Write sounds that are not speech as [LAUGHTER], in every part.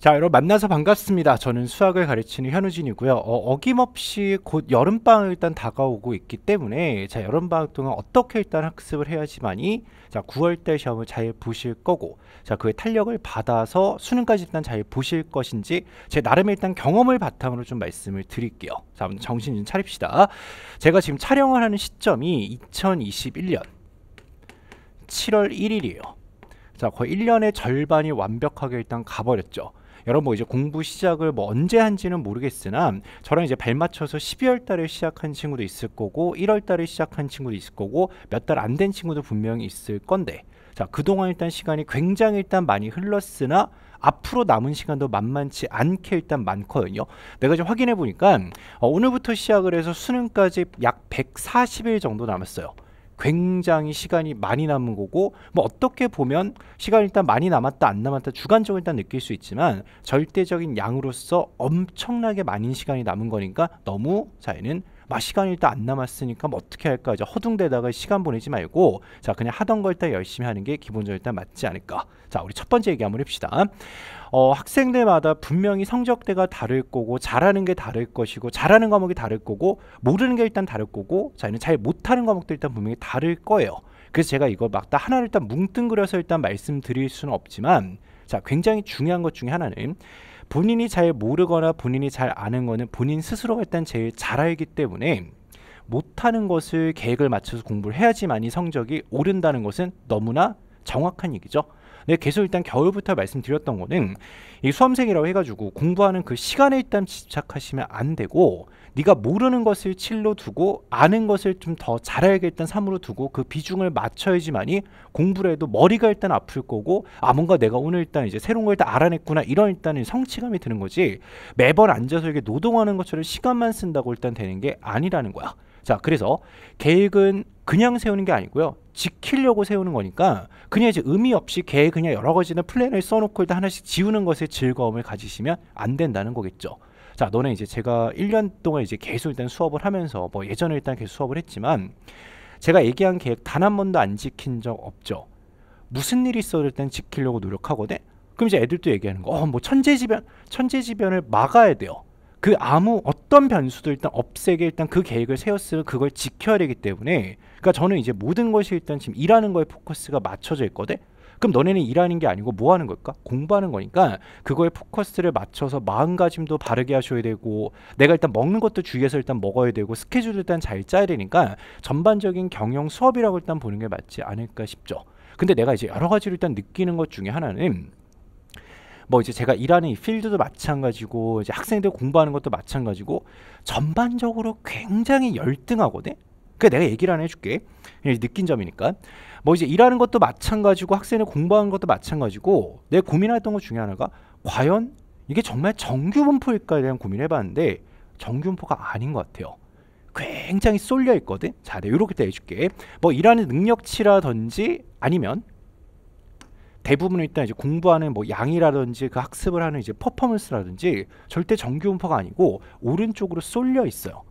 자, 여러분 만나서 반갑습니다. 저는 수학을 가르치는 현우진이고요. 어, 김없이곧 여름방학 일단 다가오고 있기 때문에 자, 여름방학 동안 어떻게 일단 학습을 해야지만이 자, 9월달 시험을 잘 보실 거고 자, 그의 탄력을 받아서 수능까지 일단 잘 보실 것인지 제 나름의 일단 경험을 바탕으로 좀 말씀을 드릴게요. 자, 먼저 정신 좀 차립시다. 제가 지금 촬영을 하는 시점이 2021년 7월 1일이에요. 자, 거의 1년의 절반이 완벽하게 일단 가버렸죠. 여러분 뭐 이제 공부 시작을 뭐 언제 한지는 모르겠으나 저랑 이제 발 맞춰서 12월 달에 시작한 친구도 있을 거고 1월 달에 시작한 친구도 있을 거고 몇 달 안 된 친구도 분명히 있을 건데 자 그동안 일단 시간이 굉장히 일단 많이 흘렀으나 앞으로 남은 시간도 만만치 않게 일단 많거든요. 내가 지 확인해 보니까 어, 오늘부터 시작을 해서 수능까지 약 140일 정도 남았어요. 굉장히 시간이 많이 남은 거고 뭐 어떻게 보면 시간 일단 많이 남았다 안 남았다 주관적으로 일단 느낄 수 있지만 절대적인 양으로서 엄청나게 많은 시간이 남은 거니까 너무 자얘는 막 시간이 일단 안 남았으니까 뭐 어떻게 할까 이제 허둥대다가 시간 보내지 말고 자 그냥 하던 걸 일단 열심히 하는 게 기본적으로 일단 맞지 않을까 자 우리 첫 번째 얘기 한번 해봅시다 어, 학생들마다 분명히 성적대가 다를 거고 잘하는 게 다를 것이고 잘하는 과목이 다를 거고 모르는 게 일단 다를 거고 자 이는 잘 못하는 과목도 일단 분명히 다를 거예요 그래서 제가 이거 막다 하나를 일단 뭉뚱그려서 일단 말씀드릴 수는 없지만 자 굉장히 중요한 것 중에 하나는 본인이 잘 모르거나 본인이 잘 아는 거는 본인 스스로가 일단 제일 잘 알기 때문에 못하는 것을 계획을 맞춰서 공부를 해야지만이 성적이 오른다는 것은 너무나 정확한 얘기죠. 근데 네, 계속 일단 겨울부터 말씀드렸던 거는 이 수험생이라고 해가지고 공부하는 그 시간에 일단 집착하시면 안 되고 네가 모르는 것을 칠로 두고 아는 것을 좀 더 잘알겠다는 삼으로 두고 그 비중을 맞춰야지만이 공부를 해도 머리가 일단 아플 거고 아 뭔가 내가 오늘 일단 이제 새로운 걸 다 알아냈구나 이런 일단은 성취감이 드는 거지 매번 앉아서 이게 노동하는 것처럼 시간만 쓴다고 일단 되는 게 아니라는 거야. 자, 그래서 계획은 그냥 세우는 게 아니고요. 지키려고 세우는 거니까 그냥 이제 의미 없이 계획 그냥 여러 가지는 플랜을 써놓고 일단 하나씩 지우는 것에 즐거움을 가지시면 안 된다는 거겠죠. 자, 너는 이제 제가 1년 동안 이제 계속 일단 수업을 하면서 뭐 예전에 일단 계속 수업을 했지만 제가 얘기한 계획 단 한 번도 안 지킨 적 없죠. 무슨 일이 있어도 일단 지키려고 노력하거든. 그럼 이제 애들도 얘기하는 거, 어, 뭐 천재지변, 천재지변을 막아야 돼요. 그 아무 어떤 변수도 일단 없애게 일단 그 계획을 세웠으면 그걸 지켜야 되기 때문에 그러니까 저는 이제 모든 것이 일단 지금 일하는 거에 포커스가 맞춰져 있거든 그럼 너네는 일하는 게 아니고 뭐 하는 걸까? 공부하는 거니까 그거에 포커스를 맞춰서 마음가짐도 바르게 하셔야 되고 내가 일단 먹는 것도 주위에서 일단 먹어야 되고 스케줄도 일단 잘 짜야 되니까 전반적인 경영 수업이라고 일단 보는 게 맞지 않을까 싶죠. 근데 내가 이제 여러 가지를 일단 느끼는 것 중에 하나는 뭐 이제 제가 일하는 이 필드도 마찬가지고 이제 학생들 공부하는 것도 마찬가지고 전반적으로 굉장히 열등하거든. 그니까 내가 얘기를 하나 해줄게. 느낀 점이니까. 뭐 이제 일하는 것도 마찬가지고 학생들 공부하는 것도 마찬가지고 내가 고민했던 것 중에 하나가 과연 이게 정말 정규 분포일까에 대한 고민을 해봤는데 정규 분포가 아닌 것 같아요. 굉장히 쏠려 있거든. 자, 내가 이렇게 해줄게. 뭐 일하는 능력치라든지 아니면 대부분 일단 이제 공부하는 뭐 양이라든지 그 학습을 하는 이제 퍼포먼스라든지 절대 정규분파가 아니고 오른쪽으로 쏠려 있어요.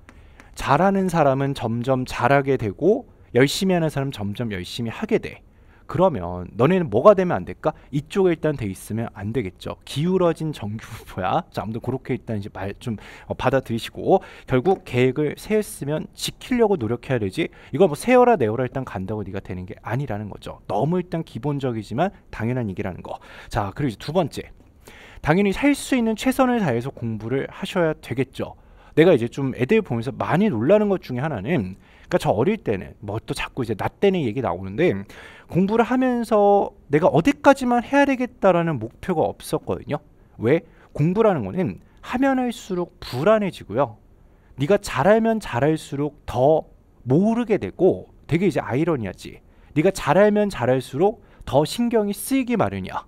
잘하는 사람은 점점 잘하게 되고 열심히 하는 사람은 점점 열심히 하게 돼. 그러면 너네는 뭐가 되면 안 될까? 이쪽에 일단 돼 있으면 안 되겠죠. 기울어진 정규 부보야 [LAUGHS] 자, 아무튼 그렇게 일단 이제 말좀 어, 받아들이시고 결국 계획을 세웠으면 지키려고 노력해야 되지. 이거 뭐 세어라 내어라 일단 간다고 네가 되는 게 아니라는 거죠. 너무 일단 기본적이지만 당연한 얘기라는 거. 자, 그리고 이제 두 번째. 당연히 할수 있는 최선을 다해서 공부를 하셔야 되겠죠. 내가 이제 좀 애들 보면서 많이 놀라는 것 중에 하나는 그러니까 저 어릴 때는 뭐 또 자꾸 이제 나 때는 얘기 나오는데 공부를 하면서 내가 어디까지만 해야 되겠다라는 목표가 없었거든요. 왜? 공부라는 거는 하면 할수록 불안해지고요. 네가 잘하면 잘할수록 더 모르게 되고 되게 이제 아이러니하지. 네가 잘하면 잘할수록 더 신경이 쓰이기 마련이야.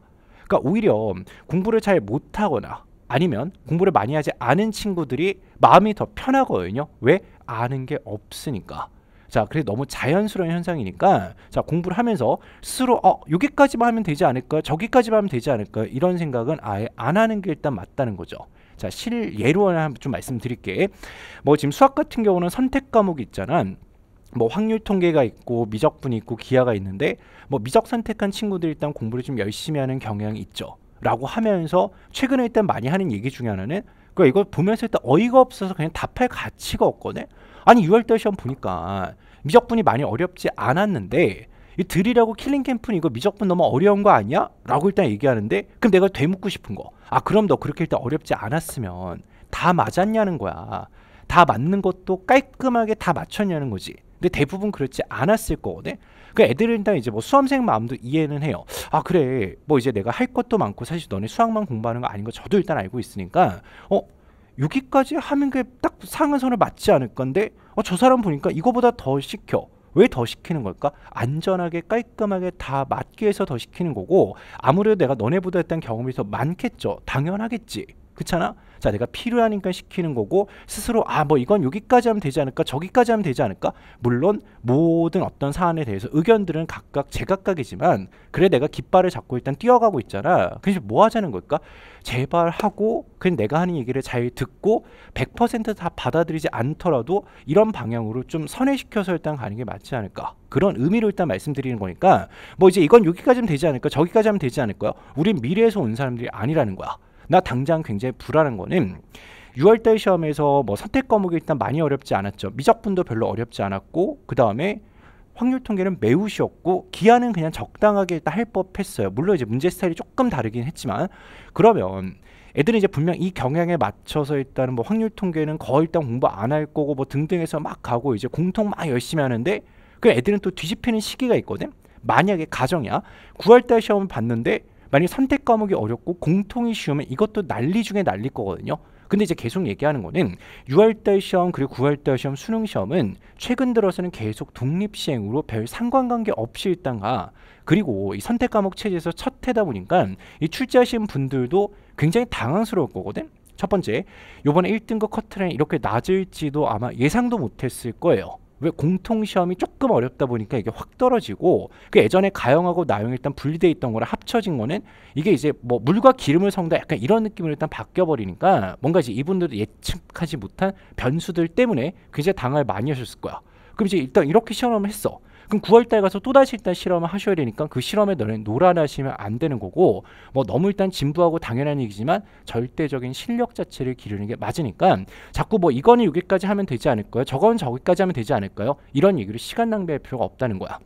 그러니까 오히려 공부를 잘 못하거나 아니면 공부를 많이 하지 않은 친구들이 마음이 더 편하거든요. 왜? 아는 게 없으니까. 자, 그래 너무 자연스러운 현상이니까 자 공부를 하면서 스스로 어 여기까지만 하면 되지 않을까, 저기까지만 하면 되지 않을까 이런 생각은 아예 안 하는 게 일단 맞다는 거죠. 자 실예로 하나 좀 말씀드릴게. 뭐 지금 수학 같은 경우는 선택 과목이 있잖아. 뭐 확률 통계가 있고 미적분이 있고 기하가 있는데 뭐 미적 선택한 친구들 일단 공부를 좀 열심히 하는 경향이 있죠. 라고 하면서 최근에 일단 많이 하는 얘기 중에 하나는 그러니까 이걸 보면서 일단 어이가 없어서 그냥 답할 가치가 없거든 아니 6월달 시험 보니까 미적분이 많이 어렵지 않았는데 이 드리라고 킬링 캠프는 이거 미적분 너무 어려운 거 아니야? 라고 일단 얘기하는데 그럼 내가 되묻고 싶은 거 아 그럼 너 그렇게 일단 어렵지 않았으면 다 맞았냐는 거야 다 맞는 것도 깔끔하게 다 맞췄냐는 거지 근데 대부분 그렇지 않았을 거거든 그 애들은 일단 이제 뭐 수험생 마음도 이해는 해요. 아 그래 뭐 이제 내가 할 것도 많고 사실 너네 수학만 공부하는 거 아닌 거 저도 일단 알고 있으니까 어 여기까지 하면 그게 딱 상한선을 맞지 않을 건데 어 저 사람 보니까 이거보다 더 시켜. 왜 더 시키는 걸까? 안전하게 깔끔하게 다 맞게 해서 더 시키는 거고 아무래도 내가 너네보다 했던 경험이 더 많겠죠. 당연하겠지. 그렇잖아? 자, 내가 필요하니까 시키는 거고 스스로 아, 뭐 이건 여기까지 하면 되지 않을까? 저기까지 하면 되지 않을까? 물론 모든 어떤 사안에 대해서 의견들은 각각 제각각이지만 그래 내가 깃발을 잡고 일단 뛰어가고 있잖아. 그래서 뭐 하자는 걸까? 제발 하고 그냥 내가 하는 얘기를 잘 듣고 100%다 받아들이지 않더라도 이런 방향으로 좀 선회시켜서 일단 가는 게 맞지 않을까? 그런 의미로 일단 말씀드리는 거니까 뭐 이제 이건 여기까지면 하 되지 않을까? 저기까지 하면 되지 않을까요? 우린 미래에서 온 사람들이 아니라는 거야. 나 당장 굉장히 불안한 거는 6월달 시험에서 뭐 선택 과목이 일단 많이 어렵지 않았죠. 미적분도 별로 어렵지 않았고 그 다음에 확률 통계는 매우 쉬웠고 기하는 그냥 적당하게 일단 할 법했어요. 물론 이제 문제 스타일이 조금 다르긴 했지만 그러면 애들은 이제 분명 이 경향에 맞춰서 일단은 뭐 확률 통계는 거의 일단 공부 안 할 거고 뭐 등등해서 막 가고 이제 공통 막 열심히 하는데 그 애들은 또 뒤집히는 시기가 있거든. 만약에 가정이야. 9월달 시험을 봤는데 만약에 선택 과목이 어렵고 공통이 쉬우면 이것도 난리 중에 난리 거거든요. 근데 이제 계속 얘기하는 거는 6월달 시험 그리고 9월달 시험 수능 시험은 최근 들어서는 계속 독립 시행으로 별 상관관계 없이 일단 가 그리고 이 선택 과목 체제에서 첫 해다 보니까 이 출제하신 분들도 굉장히 당황스러울 거거든. 첫 번째, 요번에 1등급 커트라인 이렇게 낮을지도 아마 예상도 못했을 거예요. 왜 공통 시험이 조금 어렵다 보니까 이게 확 떨어지고 그 예전에 가형하고 나형 일단 분리돼 있던 거랑 합쳐진 거는 이게 이제 뭐 물과 기름을 성다 약간 이런 느낌으로 일단 바뀌어 버리니까 뭔가 이제 이분들도 예측하지 못한 변수들 때문에 굉장히 당할 많이 하셨을 거야. 그럼 이제 일단 이렇게 실험을 했어. 그럼 9월달 가서 또다시 일단 실험을 하셔야 되니까 그 실험에 너는 노란하시면 안 되는 거고 뭐 너무 일단 진부하고 당연한 얘기지만 절대적인 실력 자체를 기르는 게 맞으니까 자꾸 뭐 이거는 여기까지 하면 되지 않을까요? 저건 저기까지 하면 되지 않을까요? 이런 얘기를 시간 낭비할 필요가 없다는 거야.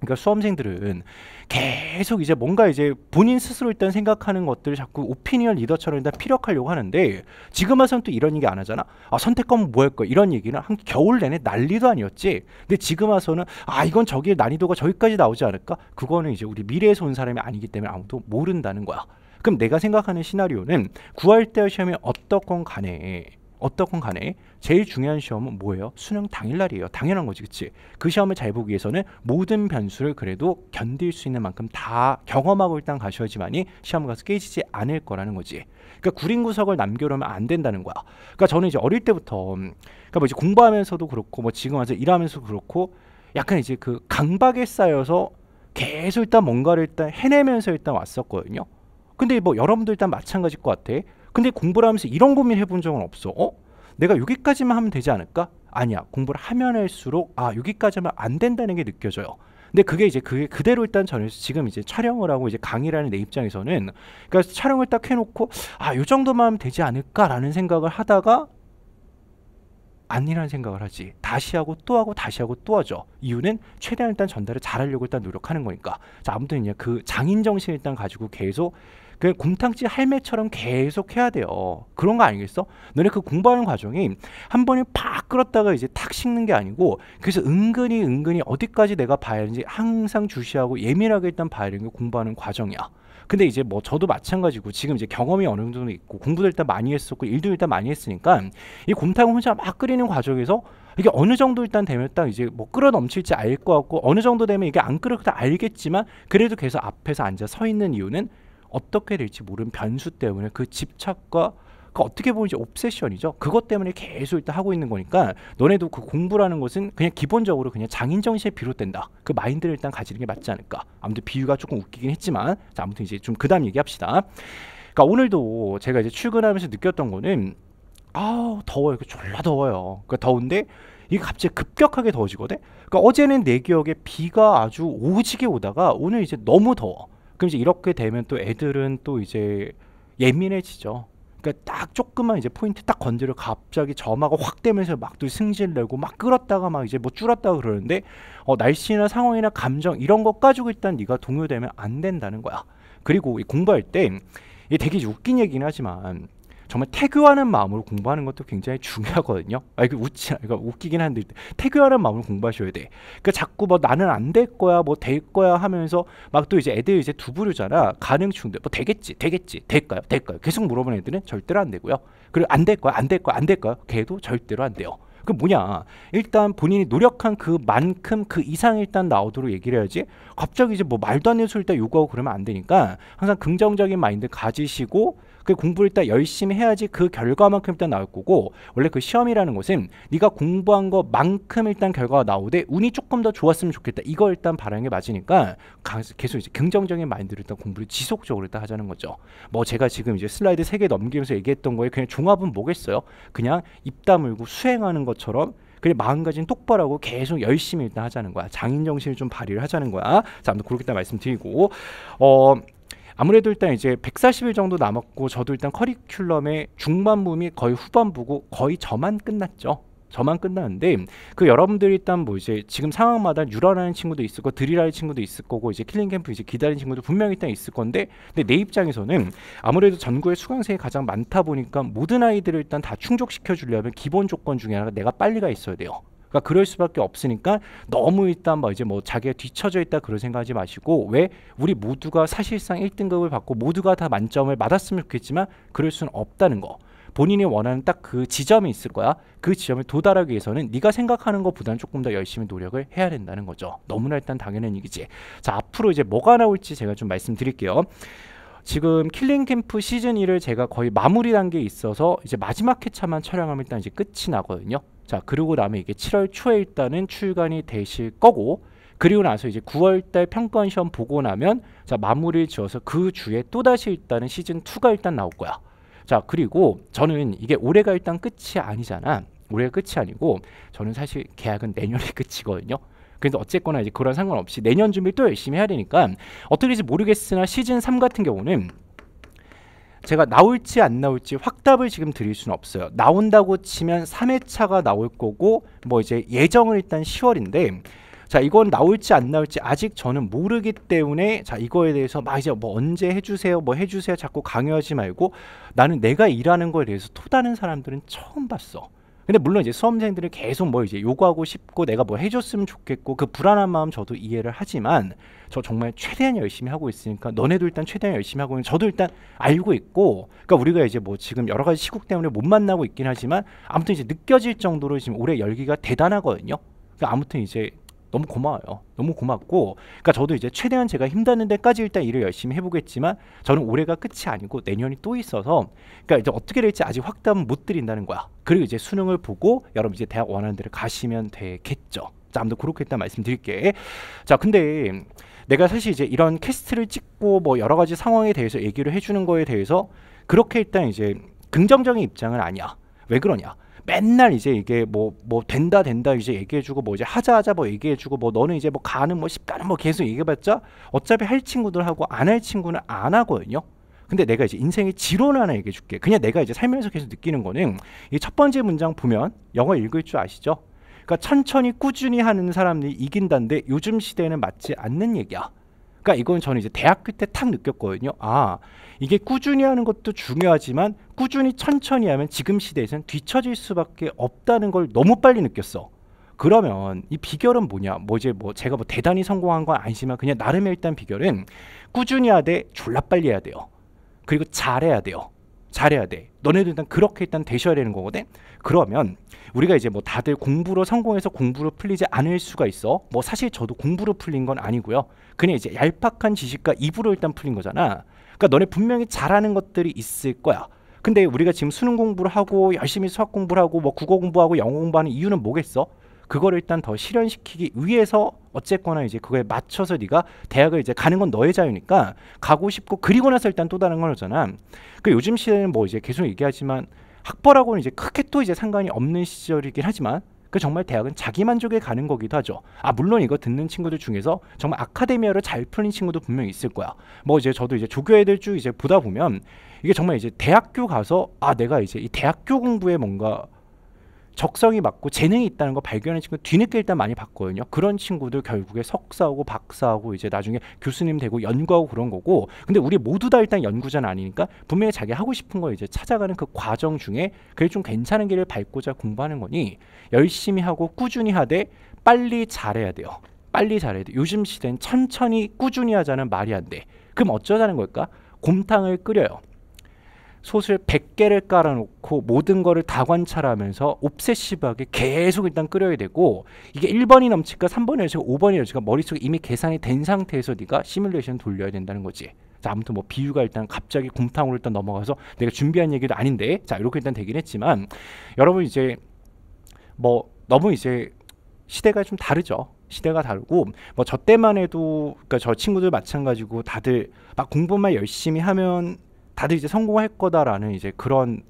그러니까 수험생들은 계속 이제 뭔가 이제 본인 스스로 일단 생각하는 것들을 자꾸 오피니언 리더처럼 일단 피력하려고 하는데 지금 와서는 또 이런 얘기 안 하잖아. 아선택권뭐 할 거야 이런 얘기는 한 겨울 내내 난리도 아니었지. 근데 지금 와서는 아 이건 저기 난이도가 저기까지 나오지 않을까? 그거는 이제 우리 미래에서 온 사람이 아니기 때문에 아무도 모른다는 거야. 그럼 내가 생각하는 시나리오는 9월 대 시험이 어떻건 간에 어떻건 간에 제일 중요한 시험은 뭐예요? 수능 당일날이에요. 당연한 거지, 그치? 그 시험을 잘 보기 위해서는 모든 변수를 그래도 견딜 수 있는 만큼 다 경험하고 일단 가셔야지만이 시험 가서 깨지지 않을 거라는 거지. 그러니까 구린 구석을 남겨놓으면 안 된다는 거야. 그러니까 저는 이제 어릴 때부터, 음, 그러니까 뭐 이제 공부하면서도 그렇고, 뭐 지금 와서 일하면서도 그렇고, 약간 이제 그 강박에 쌓여서 계속 일단 뭔가를 일단 해내면서 일단 왔었거든요. 근데 뭐 여러분도 일단 마찬가지일 것 같아. 근데 공부를 하면서 이런 고민 해본 적은 없어. 어? 내가 여기까지만 하면 되지 않을까? 아니야. 공부를 하면 할수록 아 여기까지만 안 된다는 게 느껴져요. 근데 그게 이제 그게 그대로 일단 전해 지금 이제 촬영을 하고 이제 강의라는 내 입장에서는 그러니까 촬영을 딱 해놓고 아요 정도만 하면 되지 않을까라는 생각을 하다가 아니라는 생각을 하지 다시 하고 또 하고 다시 하고 또 하죠 이유는 최대한 일단 전달을 잘하려고 일단 노력하는 거니까 자 아무튼 그냥 그 장인 정신 일단 가지고 계속 그곰탕집 할매처럼 계속 해야 돼요. 그런 거 아니겠어? 너네 그 공부하는 과정이 한 번에 팍 끌었다가 이제 탁 식는 게 아니고 그래서 은근히 은근히 어디까지 내가 봐야 하는지 항상 주시하고 예민하게 일단 봐야 되는 게 공부하는 과정이야. 근데 이제 뭐 저도 마찬가지고 지금 이제 경험이 어느 정도 있고 공부도 일단 많이 했었고 일도 일단 많이 했으니까 이 곰탕을 혼자 막 끓이는 과정에서 이게 어느 정도 일단 되면 딱 이제 뭐 끌어 넘칠지 알 것 같고 어느 정도 되면 이게 안 끌어 다 알겠지만 그래도 계속 앞에서 앉아 서 있는 이유는 어떻게 될지 모르는 변수 때문에 그 집착과 그 어떻게 보면 이제 옵세션이죠. 그것 때문에 계속 일단 하고 있는 거니까 너네도 그 공부라는 것은 그냥 기본적으로 그냥 장인 정신에 비롯된다. 그 마인드를 일단 가지는 게 맞지 않을까. 아무튼 비유가 조금 웃기긴 했지만 자, 아무튼 이제 좀 그다음 얘기합시다. 그러니까 오늘도 제가 이제 출근하면서 느꼈던 거는 아우 더워요. 졸라 더워요. 그러니까 더운데 이게 갑자기 급격하게 더워지거든. 그러니까 어제는 내 기억에 비가 아주 오지게 오다가 오늘 이제 너무 더워. 그럼 이제 이렇게 되면 또 애들은 또 이제 예민해지죠. 그니까딱 조금만 이제 포인트 딱 건드려 갑자기 점하고확 되면서 막 또 승질 내고 막 끌었다가 막 이제 뭐 줄었다가 그러는데 어, 날씨나 상황이나 감정 이런 것 가지고 일단 네가 동요되면 안 된다는 거야. 그리고 공부할 때 이게 되게 웃긴 얘기긴 하지만 정말 태교하는 마음으로 공부하는 것도 굉장히 중요하거든요. 아 이거 웃지 이거 웃기긴 한데 태교하는 마음으로 공부하셔야 돼. 그러니까 자꾸 뭐 나는 안 될 거야, 뭐 될 거야 하면서 막 또 이제 애들 이제 두 부류잖아. 가능 충돌. 뭐 되겠지, 되겠지, 될까요, 될까요. 계속 물어보는 애들은 절대로 안 되고요. 그리고 안 될 거야, 안 될 거야, 안 될 거야. 걔도 절대로 안 돼요. 그 뭐냐 일단 본인이 노력한 그만큼 그, 그 이상 일단 나오도록 얘기를 해야지 갑자기 이제 뭐 말도 안 되는 소리 일 요구하고 그러면 안 되니까 항상 긍정적인 마인드 가지시고 그 공부를 일단 열심히 해야지 그 결과만큼 일단 나올 거고 원래 그 시험이라는 것은 네가 공부한 것만큼 일단 결과가 나오되 운이 조금 더 좋았으면 좋겠다 이걸 일단 바라는 게 맞으니까 계속 이제 긍정적인 마인드로 일단 공부를 지속적으로 일단 하자는 거죠 뭐 제가 지금 이제 슬라이드 3개 넘기면서 얘기했던 거에 그냥 종합은 뭐겠어요 그냥 입 다물고 수행하는 것처럼 그래 마음가짐 똑바로 고 계속 열심히 일단 하자는 거야. 장인 정신을 좀 발휘를 하자는 거야. 자, 아무튼 그렇게 일단 말씀드리고 어 아무래도 일단 이제 140일 정도 남았고 저도 일단 커리큘럼의 중반부 및 거의 후반부고 거의 저만 끝났죠. 저만 끝났는데그 여러분들이 일단 뭐 이제 지금 상황마다 유라라는 친구도 있을 거 드리라는 친구도 있을 거고 이제 킬링 캠프 이제 기다리는 친구도 분명히 일단 있을 건데 근데 내 입장에서는 아무래도 전구의 수강생이 가장 많다 보니까 모든 아이들을 일단 다 충족시켜 주려면 기본 조건 중에 하나가 내가 빨리가 있어야 돼요. 그러니까 그럴 수밖에 없으니까 너무 일단 뭐 이제 뭐 자기가 뒤처져 있다 그런 생각하지 마시고 왜 우리 모두가 사실상 1등급을 받고 모두가 다 만점을 받았으면 좋겠지만 그럴 수는 없다는 거. 본인이 원하는 딱 그 지점이 있을 거야. 그 지점에 도달하기 위해서는 네가 생각하는 것보다는 조금 더 열심히 노력을 해야 된다는 거죠. 너무나 일단 당연한 얘기지. 자, 앞으로 이제 뭐가 나올지 제가 좀 말씀드릴게요. 지금 킬링 캠프 시즌 1을 제가 거의 마무리 단계에 있어서 이제 마지막 회차만 촬영하면 일단 이제 끝이 나거든요. 자 그리고 나면 이게 7월 초에 일단은 출간이 되실 거고 그리고 나서 이제 9월달 평가원 시험 보고 나면 자 마무리를 지어서 그 주에 또 다시 일단은 시즌 2가 일단 나올 거야. 자 그리고 저는 이게 올해가 일단 끝이 아니잖아. 올해가 끝이 아니고 저는 사실 계약은 내년에 [LAUGHS] 끝이거든요. 그래서 어쨌거나 이제 그런 상관없이 내년 준비 또 열심히 해야 되니까 어떻게 될지 모르겠으나 시즌 3 같은 경우는 제가 나올지 안 나올지 확답을 지금 드릴 수는 없어요. 나온다고 치면 3회차가 나올 거고 뭐 이제 예정은 일단 10월인데 자 이건 나올지 안 나올지 아직 저는 모르기 때문에 자 이거에 대해서 막 이제 뭐 언제 해주세요 뭐 해주세요 자꾸 강요하지 말고 나는 내가 일하는 거에 대해서 토다는 사람들은 처음 봤어 근데 물론 이제 수험생들이 계속 뭐 이제 요구하고 싶고 내가 뭐 해줬으면 좋겠고 그 불안한 마음 저도 이해를 하지만 저 정말 최대한 열심히 하고 있으니까 너네도 일단 최대한 열심히 하고 있는 저도 일단 알고 있고 그러니까 우리가 이제 뭐 지금 여러 가지 시국 때문에 못 만나고 있긴 하지만 아무튼 이제 느껴질 정도로 지금 올해 열기가 대단하거든요. 그러니까 아무튼 이제 너무 고마워요. 너무 고맙고, 그러니까 저도 이제 최대한 제가 힘드는 데까지 일단 일을 열심히 해보겠지만, 저는 올해가 끝이 아니고 내년이 또 있어서, 그러니까 이제 어떻게 될지 아직 확답 못 드린다는 거야. 그리고 이제 수능을 보고 여러분 이제 대학 원하는 데를 가시면 되겠죠. 자, 아무튼 그렇게 일단 말씀드릴게. 자, 근데 내가 사실 이제 이런 캐스트를 찍고 뭐 여러 가지 상황에 대해서 얘기를 해주는 거에 대해서 그렇게 일단 이제 긍정적인 입장은 아니야. 왜 그러냐? 맨날 이제 이게 뭐뭐 뭐 된다 된다 이제 얘기해주고 뭐 이제 하자 하자 뭐 얘기해주고 뭐 너는 이제 뭐 가는 뭐 십가는 뭐 계속 얘기해봤자 어차피 할 친구들하고 안 할 친구는 안 하거든요. 근데 내가 이제 인생의 지론을 하나 얘기해줄게. 그냥 내가 이제 살면서 계속 느끼는 거는 이 첫 번째 문장 보면 영어 읽을 줄 아시죠? 그러니까 천천히 꾸준히 하는 사람들이 이긴다는데 요즘 시대에는 맞지 않는 얘기야. 그러니까 이건 저는 이제 대학교 때 탁 느꼈거든요. 아, 이게 꾸준히 하는 것도 중요하지만 꾸준히 천천히 하면 지금 시대에선 뒤처질 수밖에 없다는 걸 너무 빨리 느꼈어. 그러면 이 비결은 뭐냐? 뭐지 뭐 제가 뭐 대단히 성공한 건 아니지만 그냥 나름의 일단 비결은 꾸준히 하되 졸라 빨리 해야 돼요. 그리고 잘해야 돼요. 잘해야 돼. 너네도 일단 그렇게 일단 되셔야 되는 거거든. 그러면 우리가 이제 뭐 다들 공부로 성공해서 공부로 풀리지 않을 수가 있어. 뭐 사실 저도 공부로 풀린 건 아니고요. 그냥 이제 얄팍한 지식과 입으로 일단 풀린 거잖아. 그러니까 너네 분명히 잘하는 것들이 있을 거야. 근데 우리가 지금 수능 공부를 하고 열심히 수학 공부를 하고 뭐 국어 공부하고 영어 공부하는 이유는 뭐겠어? 그거를 일단 더 실현시키기 위해서 어쨌거나 이제 그거에 맞춰서 네가 대학을 이제 가는 건 너의 자유니까 가고 싶고 그리고 나서 일단 또 다른 거잖아. 그 요즘 시대는 뭐 이제 계속 얘기하지만 학벌하고는 이제 크게 또 이제 상관이 없는 시절이긴 하지만 그 정말 대학은 자기 만족에 가는 거기도 하죠. 아 물론 이거 듣는 친구들 중에서 정말 아카데미아를 잘 푸는 친구도 분명히 있을 거야. 뭐 이제 저도 이제 조교 애들 쭉 이제 보다 보면 이게 정말 이제 대학교 가서 아 내가 이제 이 대학교 공부에 뭔가 적성이 맞고 재능이 있다는 걸 발견한 친구 뒤늦게 일단 많이 봤거든요. 그런 친구들 결국에 석사하고 박사하고 이제 나중에 교수님 되고 연구하고 그런 거고 근데 우리 모두 다 일단 연구자는 아니니까 분명히 자기 하고 싶은 걸 이제 찾아가는 그 과정 중에 그게 좀 괜찮은 길을 밟고자 공부하는 거니 열심히 하고 꾸준히 하되 빨리 잘해야 돼요. 빨리 잘해야 돼. 요즘 시대는 천천히 꾸준히 하자는 말이 안 돼. 그럼 어쩌자는 걸까? 곰탕을 끓여요. 솥을 100개를 깔아놓고 모든 거를 다 관찰하면서 옵세시브하게 계속 일단 끓여야 되고 이게 1번이 넘칠까 3번이 넘칠까 5번이 넘칠까 머릿속에 이미 계산이 된 상태에서 네가 시뮬레이션 돌려야 된다는 거지 자 아무튼 뭐 비유가 일단 갑자기 곰탕으로 일단 넘어가서 내가 준비한 얘기도 아닌데 자 이렇게 일단 되긴 했지만 여러분 이제 뭐 너무 이제 시대가 좀 다르죠 시대가 다르고 뭐 저 때만 해도 그니까저 친구들 마찬가지고 다들 막 공부만 열심히 하면 다들 이제 성공할 거다라는 이제 그런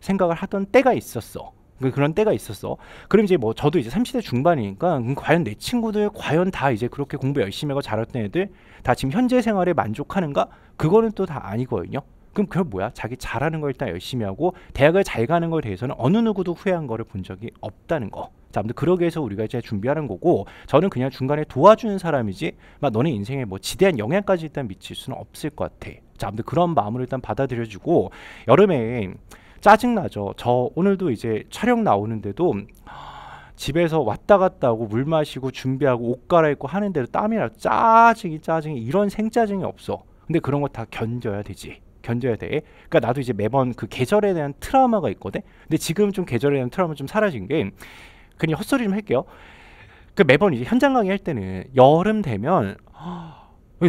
생각을 하던 때가 있었어. 그 그런 때가 있었어. 그럼 이제 뭐 저도 이제 30대 중반이니까 음, 과연 내 친구들 과연 다 이제 그렇게 공부 열심히 하고 잘했던 애들 다 지금 현재 생활에 만족하는가? 그거는 또 다 아니거든요. 그럼 그건 뭐야? 자기 잘하는 걸 일단 열심히 하고 대학을 잘 가는 거에 대해서는 어느 누구도 후회한 거를 본 적이 없다는 거. 자, 아무튼 그러기 위해서 우리가 이제 준비하는 거고 저는 그냥 중간에 도와주는 사람이지 막 너네 인생에 뭐 지대한 영향까지 일단 미칠 수는 없을 것 같아. 자, 아무튼 그런 마음으로 일단 받아들여주고 여름에 짜증나죠. 저 오늘도 이제 촬영 나오는데도 집에서 왔다 갔다 하고 물 마시고 준비하고 옷 갈아입고 하는데도 땀이 나 짜증이 짜증이 이런 생짜증이 없어. 근데 그런 거 다 견뎌야 되지. 견뎌야 돼. 그러니까 나도 이제 매번 그 계절에 대한 트라우마가 있거든. 근데 지금 좀 계절에 대한 트라우마 좀 사라진 게 그냥 헛소리 좀 할게요. 그 매번 이제 현장 강의 할 때는 여름 되면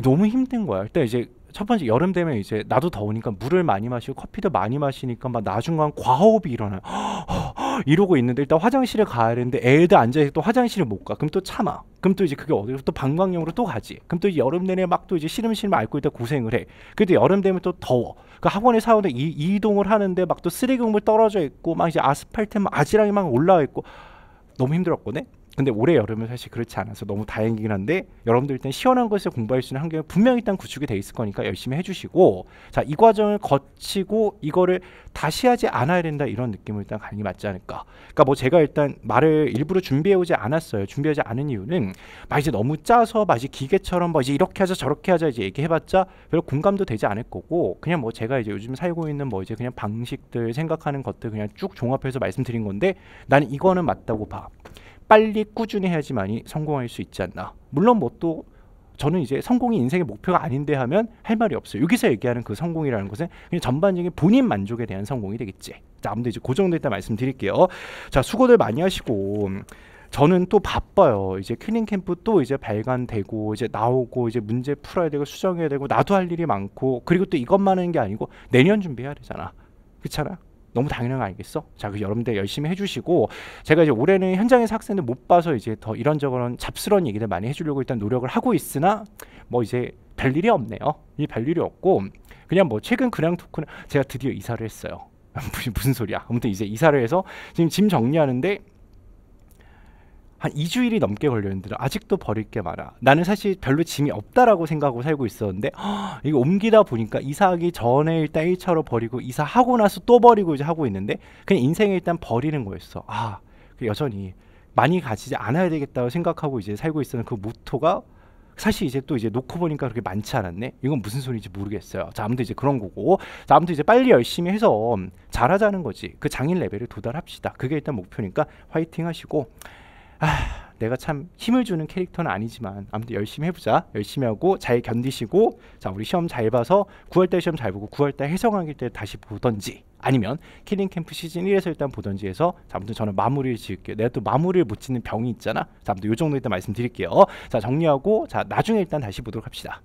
너무 힘든 거야. 일단 이제 첫 번째 여름 되면 이제 나도 더우니까 물을 많이 마시고 커피도 많이 마시니까 막 나중간 과호흡이 일어나요. [GASPS] 이러고 있는데 일단 화장실에 가야 되는데 애들 앉아있어 또 화장실을 못 가. 그럼 또 참아. 그럼 또 이제 그게 어디로 또 방광용으로 또 가지. 그럼 또 여름 내내 막 또 이제 시름시름 앓고 있다 고생을 해. 그래도 여름 되면 또 더워. 그 학원에 사는데 이, 이동을 하는데 막 또 쓰레기물 떨어져 있고 막 이제 아스팔트 막 아지랑이 막 올라와 있고 너무 힘들었거든. 근데 올해 여름은 사실 그렇지 않아서 너무 다행이긴 한데 여러분들 일단 시원한 것서 공부할 수 있는 환경을 분명히 일단 구축이 돼 있을 거니까 열심히 해주시고 자 이 과정을 거치고 이거를 다시 하지 않아야 된다 이런 느낌을 일단 가는 게 맞지 않을까 그러니까 뭐 제가 일단 말을 일부러 준비해오지 않았어요 준비하지 않은 이유는 막 이제 너무 짜서 막 이제 기계처럼 뭐 이제 이렇게 하자 저렇게 하자 이제 얘기해봤자 별로 공감도 되지 않을 거고 그냥 뭐 제가 이제 요즘 살고 있는 뭐 이제 그냥 방식들 생각하는 것들 그냥 쭉 종합해서 말씀드린 건데 나는 이거는 맞다고 봐 빨리 꾸준히 해야지만이 성공할 수 있지 않나. 물론 뭐 또 저는 이제 성공이 인생의 목표가 아닌데 하면 할 말이 없어요. 여기서 얘기하는 그 성공이라는 것은 그냥 전반적인 본인 만족에 대한 성공이 되겠지. 자, 아무튼 이제 고 정도 일단 말씀드릴게요. 자, 수고들 많이 하시고 음, 저는 또 바빠요. 이제 킬링 캠프 또 이제 발간되고 이제 나오고 이제 문제 풀어야 되고 수정해야 되고 나도 할 일이 많고 그리고 또 이것만 하는 게 아니고 내년 준비해야 되잖아. 그렇잖아. 너무 당연한 거 아니겠어? 자, 그 여러분들 열심히 해주시고 제가 이제 올해는 현장에서 학생들 못 봐서 이제 더 이런저런 잡스러운 얘기를 많이 해주려고 일단 노력을 하고 있으나 뭐 이제 별 일이 없네요. 이별 일이 없고 그냥 뭐 최근 그냥 토큰 제가 드디어 이사를 했어요. [LAUGHS] 무슨 소리야? 아무튼 이제 이사를 해서 지금 짐 정리하는데 한 2주일이 넘게 걸렸는데 아직도 버릴 게 많아. 나는 사실 별로 짐이 없다라고 생각하고 살고 있었는데 허, 이거 옮기다 보니까 이사하기 전에 일단 1차로 버리고 이사하고 나서 또 버리고 이제 하고 있는데 그냥 인생에 일단 버리는 거였어. 아 그 여전히 많이 가지지 않아야 되겠다고 생각하고 이제 살고 있었는 그 모토가 사실 이제 또 이제 놓고 보니까 그렇게 많지 않았네. 이건 무슨 소리인지 모르겠어요. 자, 아무튼 이제 그런 거고, 자, 아무튼 이제 빨리 열심히 해서 잘하자는 거지. 그 장인 레벨에 도달합시다. 그게 일단 목표니까 화이팅 하시고. 아, 내가 참 힘을 주는 캐릭터는 아니지만 아무튼 열심히 해보자 열심히 하고 잘 견디시고 자 우리 시험 잘 봐서 9월달 시험 잘 보고 9월달 해성하기 때 다시 보던지 아니면 킬링 캠프 시즌 1에서 일단 보던지 해서 자 아무튼 저는 마무리를 지을게요 내가 또 마무리를 못 짓는 병이 있잖아 자 아무튼 요 정도 일단 말씀드릴게요 자 정리하고 자 나중에 일단 다시 보도록 합시다